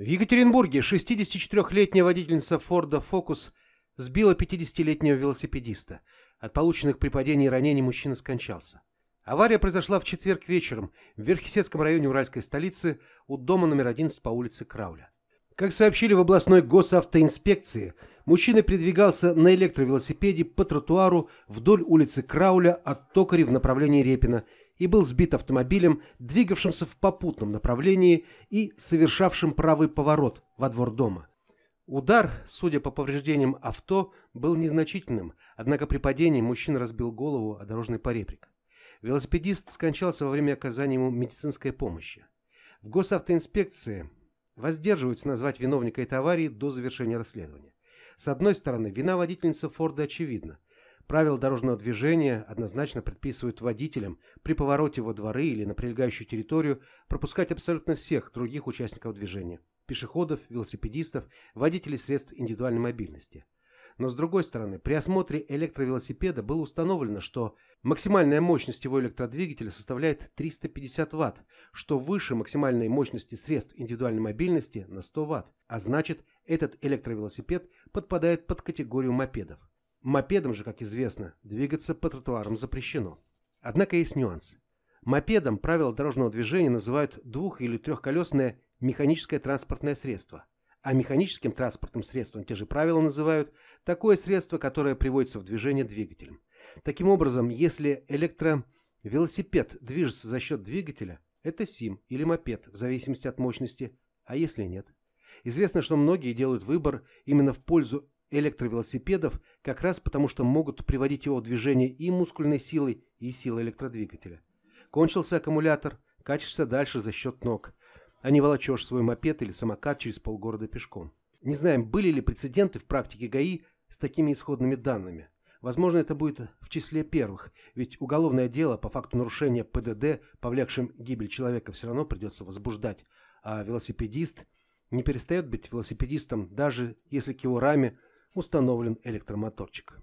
В Екатеринбурге 64-летняя водительница Форда «Фокус» сбила 50-летнего велосипедиста. От полученных при падении ранений мужчина скончался. Авария произошла в четверг вечером в Верхесецком районе Уральской столицы у дома номер 11 по улице Крауля. Как сообщили в областной госавтоинспекции, мужчина передвигался на электровелосипеде по тротуару вдоль улицы Крауля от Токари в направлении Репина и был сбит автомобилем, двигавшимся в попутном направлении и совершавшим правый поворот во двор дома. Удар, судя по повреждениям авто, был незначительным, однако при падении мужчина разбил голову о дорожный пареприк. Велосипедист скончался во время оказания ему медицинской помощи. В госавтоинспекции воздерживаются назвать виновника этой аварии до завершения расследования. С одной стороны, вина водительницы Форда очевидна. Правила дорожного движения однозначно предписывают водителям при повороте во дворы или на прилегающую территорию пропускать абсолютно всех других участников движения – пешеходов, велосипедистов, водителей средств индивидуальной мобильности. Но с другой стороны, при осмотре электровелосипеда было установлено, что максимальная мощность его электродвигателя составляет 350 Вт, что выше максимальной мощности средств индивидуальной мобильности на 100 Вт, а значит этот электровелосипед подпадает под категорию мопедов. Мопедом же, как известно, двигаться по тротуарам запрещено. Однако есть нюанс. Мопедом правила дорожного движения называют двух- или трехколесное механическое транспортное средство. А механическим транспортным средством те же правила называют такое средство, которое приводится в движение двигателем. Таким образом, если электровелосипед движется за счет двигателя, это СИМ или мопед, в зависимости от мощности, а если нет. Известно, что многие делают выбор именно в пользу электровелосипедов как раз потому, что могут приводить его в движение и мускульной силой, и силой электродвигателя. Кончился аккумулятор, катишься дальше за счет ног, а не волочешь свой мопед или самокат через полгорода пешком. Не знаем, были ли прецеденты в практике ГАИ с такими исходными данными. Возможно, это будет в числе первых, ведь уголовное дело по факту нарушения ПДД, повлекшим гибель человека, все равно придется возбуждать, а велосипедист не перестает быть велосипедистом, даже если к его раме – установлен электромоторчик.